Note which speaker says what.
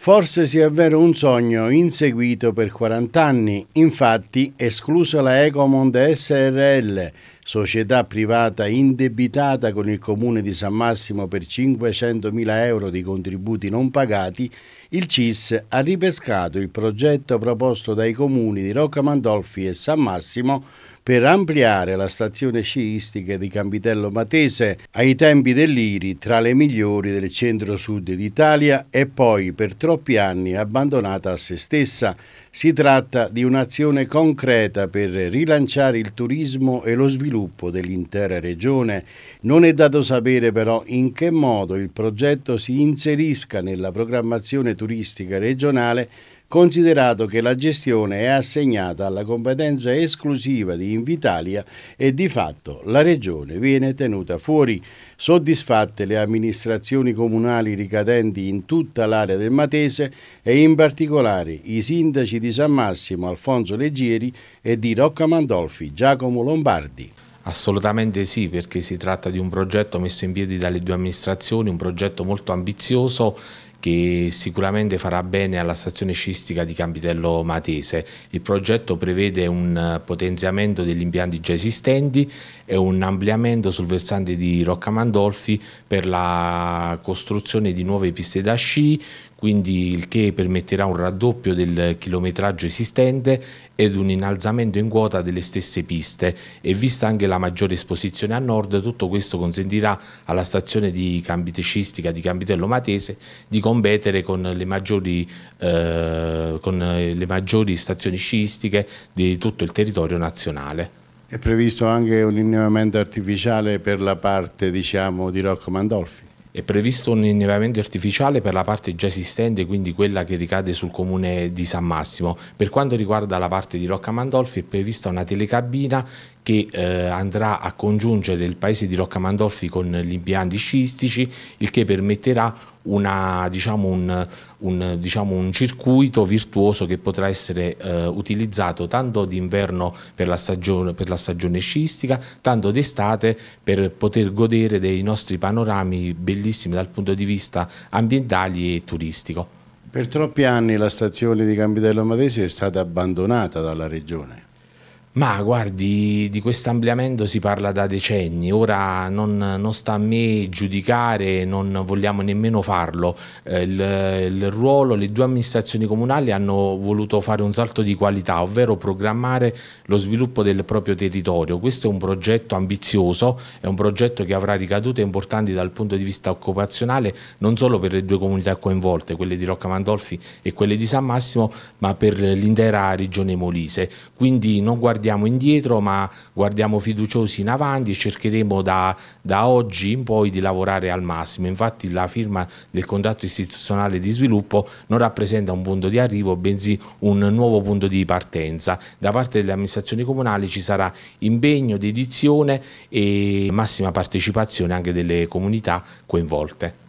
Speaker 1: Forse sia vero un sogno inseguito per 40 anni, infatti, esclusa la Ecomond SRL, società privata indebitata con il comune di San Massimo per 500.000 euro di contributi non pagati, il CIS ha ripescato il progetto proposto dai comuni di Rocca Mandolfi e San Massimo per ampliare la stazione sciistica di Campitello Matese ai tempi dell'Iri tra le migliori del centro-sud d'Italia e poi per troppi anni abbandonata a se stessa. Si tratta di un'azione concreta per rilanciare il turismo e lo sviluppo dell'intera regione. Non è dato sapere però in che modo il progetto si inserisca nella programmazione turistica regionale considerato che la gestione è assegnata alla competenza esclusiva di Invitalia e di fatto la Regione viene tenuta fuori. Soddisfatte le amministrazioni comunali ricadenti in tutta l'area del Matese e in particolare i sindaci di San Massimo Alfonso Leggieri e di Rocca Mandolfi Giacomo Lombardi. Assolutamente sì, perché si tratta
Speaker 2: di un progetto messo in piedi dalle due amministrazioni, un progetto molto ambizioso che sicuramente farà bene alla stazione sciistica di Campitello Matese. Il progetto prevede un potenziamento degli impianti già esistenti e un ampliamento sul versante di Roccamandolfi per la costruzione di nuove piste da sci, quindi il che permetterà un raddoppio del chilometraggio esistente ed un innalzamento in quota delle stesse piste e vista anche la maggiore esposizione a nord tutto questo consentirà alla stazione di cambitecistica di Cambitello Matese di competere con le maggiori, eh, con le maggiori stazioni sciistiche di tutto il territorio nazionale.
Speaker 1: È previsto anche un innevamento artificiale per la parte diciamo, di Rocco Mandolfi? È previsto un innevamento artificiale per la parte già
Speaker 2: esistente, quindi quella che ricade sul comune di San Massimo. Per quanto riguarda la parte di Rocca Mandolfi è prevista una telecabina che eh, andrà a congiungere il paese di Rocca Mandolfi con gli impianti sciistici, il che permetterà una, diciamo un, un, diciamo un, circuito virtuoso che potrà essere eh, utilizzato tanto d'inverno per, la stagione, per la stagione sciistica, tanto d'estate per poter godere dei nostri panorami bellissimi dal punto di vista ambientale e turistico.
Speaker 1: Per troppi anni la stazione di Campidello Madese è stata abbandonata dalla regione.
Speaker 2: Ma guardi, di questo ampliamento si parla da decenni, ora non, non, sta a me giudicare, non vogliamo nemmeno farlo. Eh, il, il, ruolo, le due amministrazioni comunali hanno voluto fare un salto di qualità, ovvero programmare lo sviluppo del proprio territorio. Questo è un progetto ambizioso, è un progetto che avrà ricadute importanti dal punto di vista occupazionale, non solo per le due comunità coinvolte, quelle di Rocca Mandolfi e quelle di San Massimo, ma per l'intera regione molise. Quindi non guardiamo guardiamo indietro ma guardiamo fiduciosi in avanti e cercheremo da, da oggi in poi di lavorare al massimo. Infatti la firma del contratto istituzionale di sviluppo non rappresenta un punto di arrivo bensì un nuovo punto di partenza. Da parte delle amministrazioni comunali ci sarà impegno, dedizione e massima partecipazione anche delle comunità coinvolte.